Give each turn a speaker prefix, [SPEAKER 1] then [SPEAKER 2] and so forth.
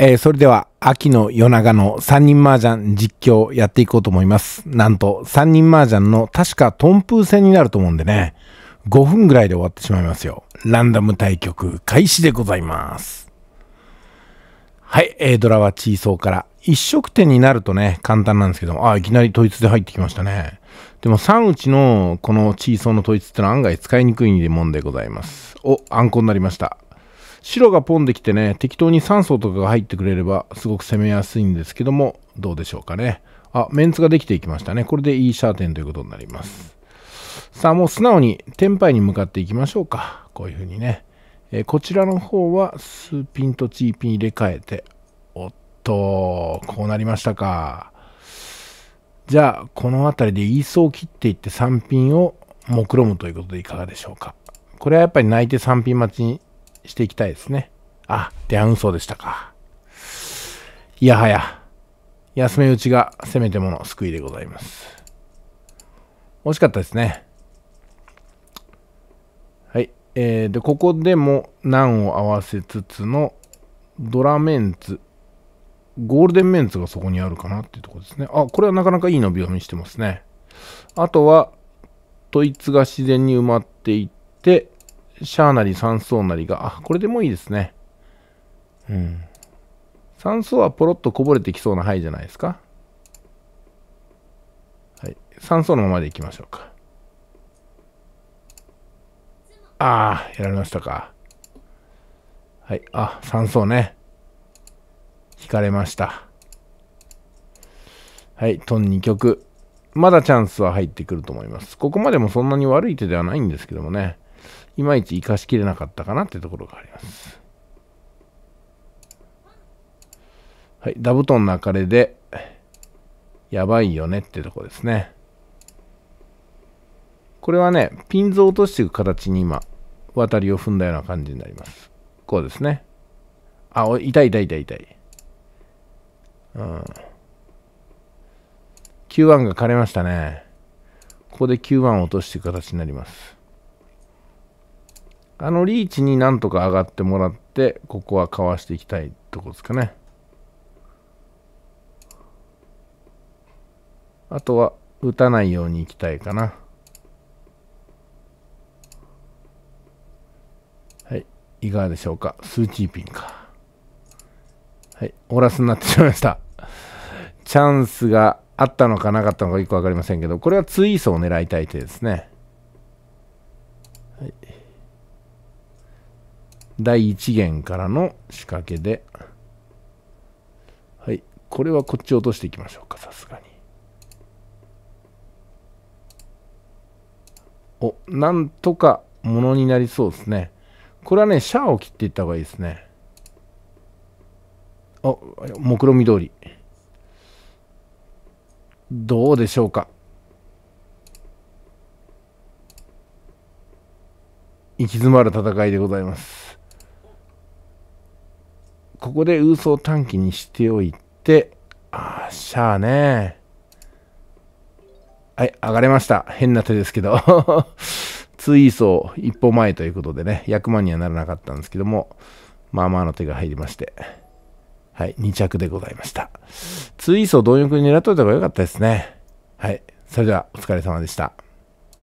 [SPEAKER 1] えー、それでは秋の夜長の三人麻雀実況やっていこうと思います。なんと三人麻雀の確かトンプー戦になると思うんでね、5分ぐらいで終わってしまいますよ。ランダム対局開始でございます。はい、えー、ドラはチーソーから。一色点になるとね、簡単なんですけども、あ、いきなり統一で入ってきましたね。でも三打ちのこのチーソーの統一ってのは案外使いにくいもんでございます。お、あんこになりました。白がポンできてね、適当に酸素とかが入ってくれれば、すごく攻めやすいんですけども、どうでしょうかね。あ、メンツができていきましたね。これでいいシャーテンということになります。さあ、もう素直に、テンパイに向かっていきましょうか。こういうふうにね。えー、こちらの方は、スーピンとチーピン入れ替えて、おっと、こうなりましたか。じゃあ、この辺りでイースを切っていって3品を目論むということでいかがでしょうか。これはやっぱり泣いて3品待ちしていきたいですね。あ、デアソーでしたか。いやはや、休め打ちがせめてもの救いでございます。惜しかったですね。はい。えー、で、ここでも難を合わせつつのドラメンツ、ゴールデンメンツがそこにあるかなっていうところですね。あ、これはなかなかいい伸びを見してますね。あとは、ドイツが自然に埋まっていって、シャーなり酸素なりが、あ、これでもいいですね。うん。酸素はポロッとこぼれてきそうな範囲じゃないですか。はい。酸素のままでいきましょうか。ああ、やられましたか。はい。あ、酸素ね。引かれました。はい。トン2曲。まだチャンスは入ってくると思います。ここまでもそんなに悪い手ではないんですけどもね。いまいち生かしきれなかったかなってところがあります。はい、ダブトンの明かりで、やばいよねってとこですね。これはね、ピンズを落としていく形に今、渡りを踏んだような感じになります。こうですね。あ、痛い痛い痛い痛い。うん。Q1 が枯れましたね。ここで Q1 を落としていく形になります。あのリーチになんとか上がってもらって、ここはかわしていきたいとこですかね。あとは、打たないようにいきたいかな。はい。いかがでしょうか。スーチーピンか。はい。オラスになってしまいました。チャンスがあったのかなかったのかよくわかりませんけど、これはツイースを狙いたい手ですね。はい。第1弦からの仕掛けで、はい、これはこっち落としていきましょうか、さすがに。お、なんとかものになりそうですね。これはね、シャアを切っていった方がいいですね。お目論見通り。どうでしょうか。行き詰まる戦いでございます。ここで嘘を短期にしておいて、ああ、しゃあねはい、上がれました。変な手ですけど。追走一歩前ということでね、役満にはならなかったんですけども、まあまあの手が入りまして、はい、2着でございました。追走貪欲に狙っといた方が良かったですね。はい、それではお疲れ様でした。